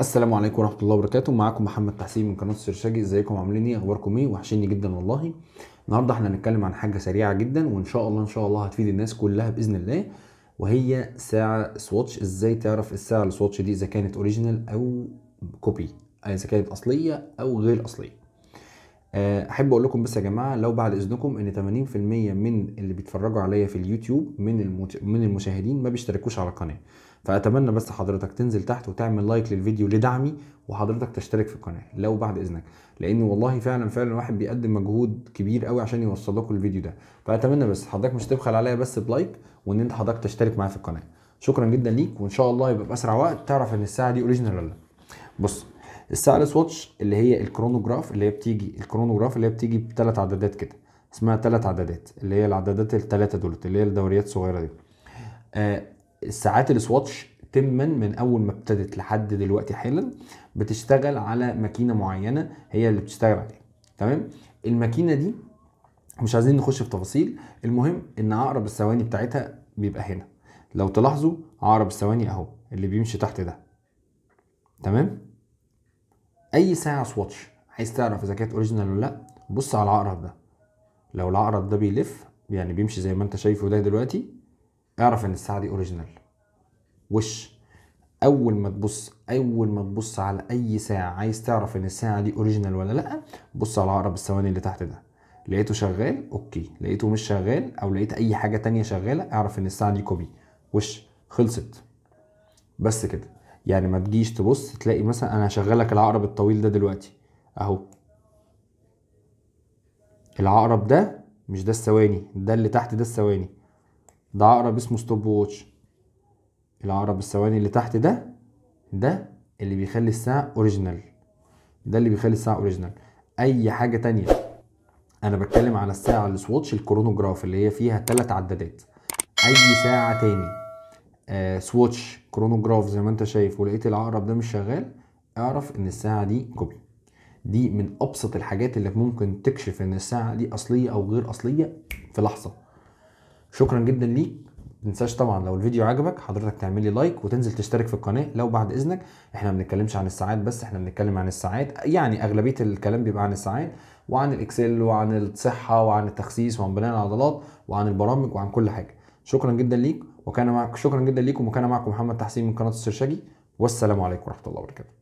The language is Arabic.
السلام عليكم ورحمه الله وبركاته معاكم محمد تحسين من قناه السرشاجي ازيكم عاملين ايه اخباركم ايه وحشني جدا والله النهارده احنا هنتكلم عن حاجه سريعه جدا وان شاء الله ان شاء الله هتفيد الناس كلها باذن الله وهي ساعه سواتش ازاي تعرف الساعه السواتش دي اذا كانت اوريجينال او كوبي اذا كانت اصليه او غير اصليه آه، احب اقول لكم بس يا جماعه لو بعد اذنكم ان 80% من اللي بيتفرجوا عليا في اليوتيوب من المت... من المشاهدين ما بيشتركوش على القناه فاتمنى بس حضرتك تنزل تحت وتعمل لايك للفيديو لدعمي وحضرتك تشترك في القناه لو بعد اذنك لان والله فعلا فعلا واحد بيقدم مجهود كبير قوي عشان يوصل لكم الفيديو ده فاتمنى بس حضرتك مش تبخل عليا بس بلايك وان انت حضرتك تشترك معايا في القناه شكرا جدا ليك وان شاء الله يبقى باسرع وقت تعرف ان الساعه دي اوريجينال ولا لا بص الستايلس واتش اللي هي الكرونوجراف اللي هي بتيجي الكرونوجراف اللي هي بتيجي بثلاث عدادات كده اسمها ثلاث عدادات اللي هي العدادات الثلاثه دولت اللي هي الدوريات الصغيره دي آه الساعات السواتش تما من اول ما ابتدت لحد دلوقتي حالا بتشتغل على ماكينه معينه هي اللي بتشتغل عليها تمام الماكينه دي مش عايزين نخش في تفاصيل المهم ان عقرب الثواني بتاعتها بيبقى هنا لو تلاحظوا عقرب الثواني اهو اللي بيمشي تحت ده تمام اي ساعه سواتش عايز تعرف اذا كانت اوريجينال ولا لا بص على العقرب ده لو العقرب ده بيلف يعني بيمشي زي ما انت شايفه ده دلوقتي اعرف ان الساعه دي اوريجينال وش اول ما تبص اول ما تبص على اي ساعه عايز تعرف ان الساعه دي اوريجينال ولا لا بص على عقرب الثواني اللي تحت ده لقيته شغال اوكي لقيته مش شغال او لقيت اي حاجه تانية شغاله اعرف ان الساعه دي كوبي وش خلصت بس كده يعني ما تجيش تبص تلاقي مثلا انا هشغلك العقرب الطويل ده دلوقتي اهو العقرب ده مش ده الثواني ده اللي تحت ده الثواني ده عقرب اسمه ستوب ووتش العقرب الثواني اللي تحت ده ده اللي بيخلي الساعة اوريجينال ده اللي بيخلي الساعة اوريجينال اي حاجة تانية انا بتكلم على الساعة السواتش الكرونوجراف اللي هي فيها ثلاث عدادات اي ساعة تاني سواتش آه، كرونوجراف زي ما انت شايف ولقيت العقرب ده مش شغال اعرف ان الساعه دي كوبي دي من ابسط الحاجات اللي ممكن تكشف ان الساعه دي اصليه او غير اصليه في لحظه شكرا جدا ليك تنساش طبعا لو الفيديو عجبك حضرتك تعمل لي لايك وتنزل تشترك في القناه لو بعد اذنك احنا ما بنتكلمش عن الساعات بس احنا بنتكلم عن الساعات يعني اغلبيه الكلام بيبقى عن الساعات وعن الاكسل وعن الصحه وعن التخسيس وعن بناء العضلات وعن البرامج وعن كل حاجه شكرا جدا ليك وكان معك شكرا جدا ليكم وكان معكم محمد تحسين من قناه السرشاجي والسلام عليكم ورحمه الله وبركاته